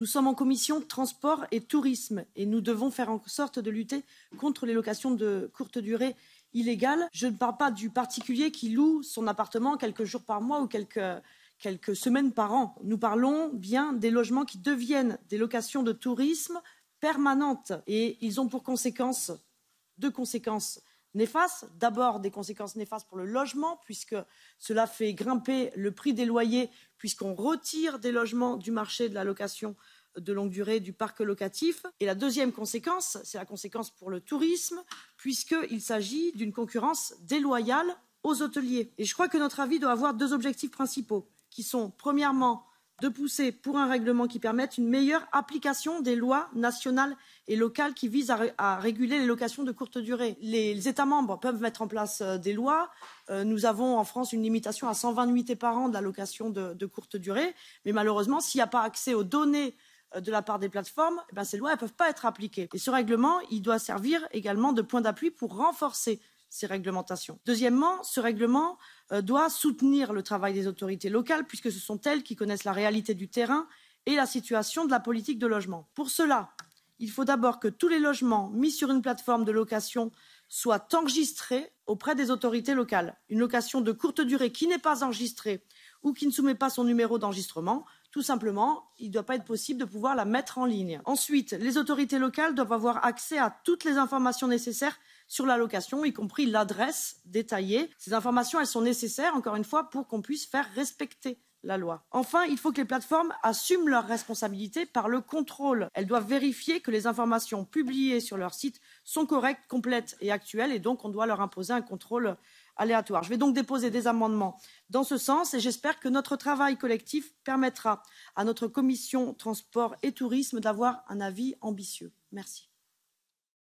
Nous sommes en commission transport et tourisme et nous devons faire en sorte de lutter contre les locations de courte durée illégales. Je ne parle pas du particulier qui loue son appartement quelques jours par mois ou quelques, semaines par an. Nous parlons bien des logements qui deviennent des locations de tourisme permanentes et ils ont pour conséquence deux conséquences Néfaste. D'abord, des conséquences néfastes pour le logement, puisque cela fait grimper le prix des loyers, puisqu'on retire des logements du marché de la location de longue durée du parc locatif. Et la deuxième conséquence, c'est la conséquence pour le tourisme, puisqu'il s'agit d'une concurrence déloyale aux hôteliers. Et je crois que notre avis doit avoir deux objectifs principaux, qui sont, premièrement, de pousser pour un règlement qui permette une meilleure application des lois nationales et locales qui visent à, réguler les locations de courte durée. Les, États membres peuvent mettre en place euh, des lois. Euh, nous avons en France une limitation à 128 et par an de la location de, courte durée. Mais malheureusement, s'il n'y a pas accès aux données euh, de la part des plateformes, eh ben, ces lois ne peuvent pas être appliquées. Et ce règlement, il doit servir également de point d'appui pour renforcer ces réglementations. Deuxièmement, ce règlement euh, doit soutenir le travail des autorités locales puisque ce sont elles qui connaissent la réalité du terrain et la situation de la politique de logement. Pour cela, il faut d'abord que tous les logements mis sur une plateforme de location soient enregistrés auprès des autorités locales. Une location de courte durée qui n'est pas enregistrée ou qui ne soumet pas son numéro d'enregistrement, tout simplement, il ne doit pas être possible de pouvoir la mettre en ligne. Ensuite, les autorités locales doivent avoir accès à toutes les informations nécessaires sur la location, y compris l'adresse détaillée. Ces informations, elles sont nécessaires, encore une fois, pour qu'on puisse faire respecter la loi. Enfin, il faut que les plateformes assument leurs responsabilités par le contrôle. Elles doivent vérifier que les informations publiées sur leur site sont correctes, complètes et actuelles, et donc on doit leur imposer un contrôle aléatoire. Je vais donc déposer des amendements dans ce sens et j'espère que notre travail collectif permettra à notre commission transport et tourisme d'avoir un avis ambitieux. Merci.